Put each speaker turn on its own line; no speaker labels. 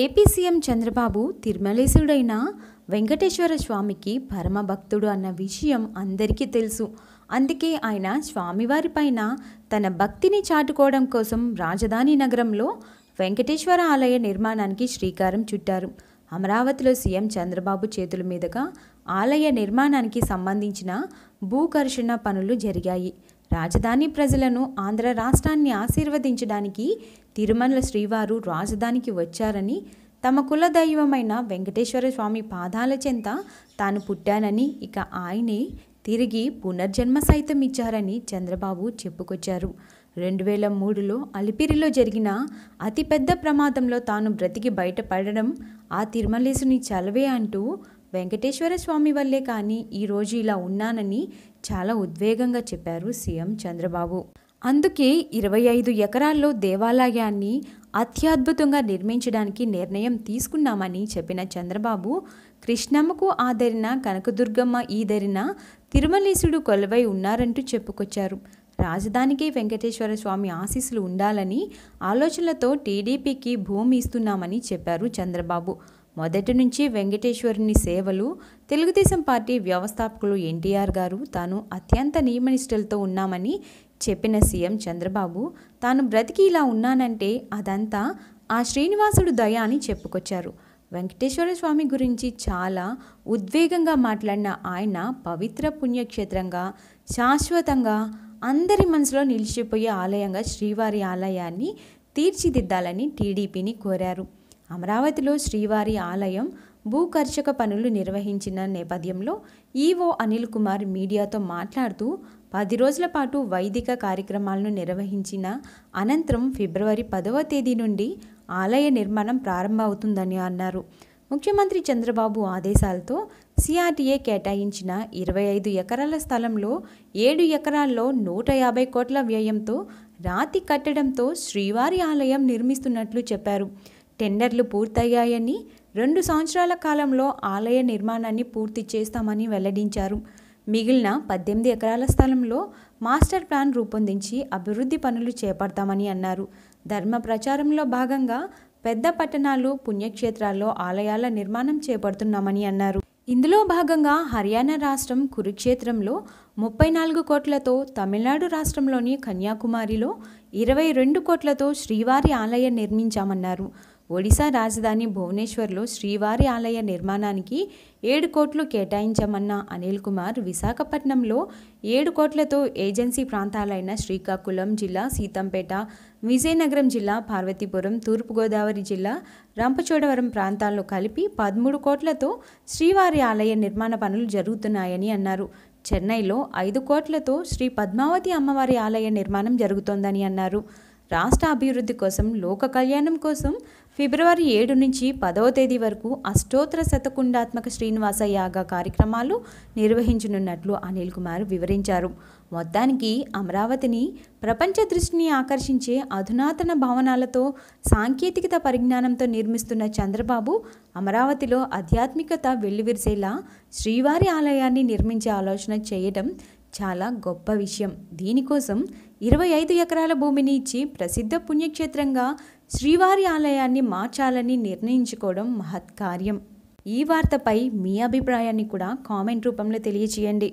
AP CM Chandrababu తిరుమలేశుడైన వెంకటేశ్వర స్వామికి పరమభక్తుడు అన్న విషయం అందరికీ తెలుసు అందుకే ఆయన స్వామివారి పైన తన భక్తిని చాటుకోవడం కోసం రాజధాని నగరంలో వెంకటేశ్వర ఆలయ నిర్మాణానికి శ్రీకారం చుట్టారు అమరావతిలో సీఎం చంద్రబాబు చేతుల మీదుగా ఆలయ నిర్మాణానికి సంబంధించిన భూకర్షణ పనులు జరిగాయి రాజధాని ప్రజలను ఆంధ్ర రాష్ట్రాన్ని ఆశీర్వదించడానికి తిరుమల శ్రీవారు రాజధానికి వచ్చారని తమ కుల దైవమైన వెంకటేశ్వర స్వామి పాదాల చెంత తాను పుట్టానని ఇక ఆయనే తిరిగి పునర్జన్మ సైతం ఇచ్చారని చంద్రబాబు చెప్పుకొచ్చారు రెండు వేల మూడులో అలిపిరిలో జరిగిన అతిపెద్ద ప్రమాదంలో తాను బ్రతికి బయటపడడం ఆ తిరుమలేసుని చలవే అంటూ వెంకటేశ్వర స్వామి వల్లే కానీ ఈరోజు ఇలా ఉన్నానని చాలా ఉద్వేగంగా చెప్పారు సీఎం చంద్రబాబు అందుకే ఇరవై ఐదు ఎకరాల్లో దేవాలయాన్ని అత్యద్భుతంగా నిర్మించడానికి నిర్ణయం తీసుకున్నామని చెప్పిన చంద్రబాబు కృష్ణమ్మకు ఆదరిన కనకదుర్గమ్మ ఈదరిన తిరుమలేశుడు కొలువై ఉన్నారంటూ చెప్పుకొచ్చారు రాజధానికి వెంకటేశ్వర స్వామి ఆశీస్సులు ఉండాలని ఆలోచనలతో టీడీపీకి భూమి ఇస్తున్నామని చెప్పారు చంద్రబాబు మొదటి నుంచి వెంకటేశ్వరుని సేవలు తెలుగుదేశం పార్టీ వ్యవస్థాపకులు ఎన్టీఆర్ గారు తాను అత్యంత నియమనిష్టలతో ఉన్నామని చెప్పిన సీఎం చంద్రబాబు తాను బ్రతికి ఇలా ఉన్నానంటే అదంతా ఆ శ్రీనివాసుడు దయ అని చెప్పుకొచ్చారు వెంకటేశ్వర స్వామి గురించి చాలా ఉద్వేగంగా మాట్లాడిన ఆయన పవిత్ర పుణ్యక్షేత్రంగా శాశ్వతంగా అందరి మనసులో నిలిచిపోయే ఆలయంగా శ్రీవారి ఆలయాన్ని తీర్చిదిద్దాలని టీడీపీని కోరారు అమరావతిలో శ్రీవారి ఆలయం భూకర్షక పనులు నిర్వహించిన నేపథ్యంలో ఈవో అనిల్ కుమార్ మీడియాతో మాట్లాడుతూ పది రోజుల పాటు వైదిక కార్యక్రమాలను నిర్వహించిన అనంతరం ఫిబ్రవరి పదవ తేదీ నుండి ఆలయ నిర్మాణం ప్రారంభమవుతుందని అన్నారు ముఖ్యమంత్రి చంద్రబాబు ఆదేశాలతో సిఆర్టీఏ కేటాయించిన ఇరవై ఐదు ఎకరాల స్థలంలో ఏడు ఎకరాల్లో నూట యాభై కోట్ల వ్యయంతో రాతి కట్టడంతో శ్రీవారి ఆలయం నిర్మిస్తున్నట్లు చెప్పారు టెండర్లు పూర్తయ్యాయని రెండు సంవత్సరాల కాలంలో ఆలయ నిర్మాణాన్ని పూర్తి చేస్తామని వెల్లడించారు మిగిలిన పద్దెనిమిది ఎకరాల స్థలంలో మాస్టర్ ప్లాన్ రూపొందించి అభివృద్ధి పనులు చేపడతామని అన్నారు ధర్మ ప్రచారంలో భాగంగా పెద్ద పట్టణాలు పుణ్యక్షేత్రాల్లో ఆలయాల నిర్మాణం చేపడుతున్నామని అన్నారు ఇందులో భాగంగా హర్యానా రాష్ట్రం కురుక్షేత్రంలో ముప్పై నాలుగు కోట్లతో తమిళనాడు రాష్ట్రంలోని కన్యాకుమారిలో ఇరవై రెండు కోట్లతో శ్రీవారి ఆలయం నిర్మించామన్నారు ఒడిశా రాజధాని భువనేశ్వర్లో శ్రీవారి ఆలయ నిర్మాణానికి ఏడు కోట్లు కేటాయించమన్న అనిల్ కుమార్ విశాఖపట్నంలో ఏడు కోట్లతో ఏజెన్సీ ప్రాంతాలైన శ్రీకాకుళం జిల్లా సీతంపేట విజయనగరం జిల్లా పార్వతీపురం తూర్పుగోదావరి జిల్లా రంపచోడవరం ప్రాంతాల్లో కలిపి పదమూడు కోట్లతో శ్రీవారి ఆలయ నిర్మాణ పనులు జరుగుతున్నాయని అన్నారు చెన్నైలో ఐదు కోట్లతో శ్రీ పద్మావతి అమ్మవారి ఆలయ నిర్మాణం జరుగుతోందని అన్నారు రాష్ట్ర అభివృద్ధి కోసం లోక కళ్యాణం కోసం ఫిబ్రవరి ఏడు నుంచి పదవ తేదీ వరకు అష్టోత్తర శతకుండాత్మక శ్రీనివాస యాగ కార్యక్రమాలు నిర్వహించనున్నట్లు అనిల్ కుమార్ వివరించారు మొత్తానికి అమరావతిని ప్రపంచ దృష్టిని ఆకర్షించే అధునాతన భవనాలతో సాంకేతికత పరిజ్ఞానంతో నిర్మిస్తున్న చంద్రబాబు అమరావతిలో ఆధ్యాత్మికత వెల్లువిరిసేలా శ్రీవారి ఆలయాన్ని నిర్మించే ఆలోచన చేయడం చాలా గొప్ప విషయం దీనికోసం ఇరవై ఐదు ఎకరాల భూమిని ఇచ్చి ప్రసిద్ధ పుణ్యక్షేత్రంగా శ్రీవారి ఆలయాన్ని మార్చాలని నిర్ణయించుకోవడం మహత్కార్యం ఈ వార్తపై మీ అభిప్రాయాన్ని కూడా కామెంట్ రూపంలో తెలియచేయండి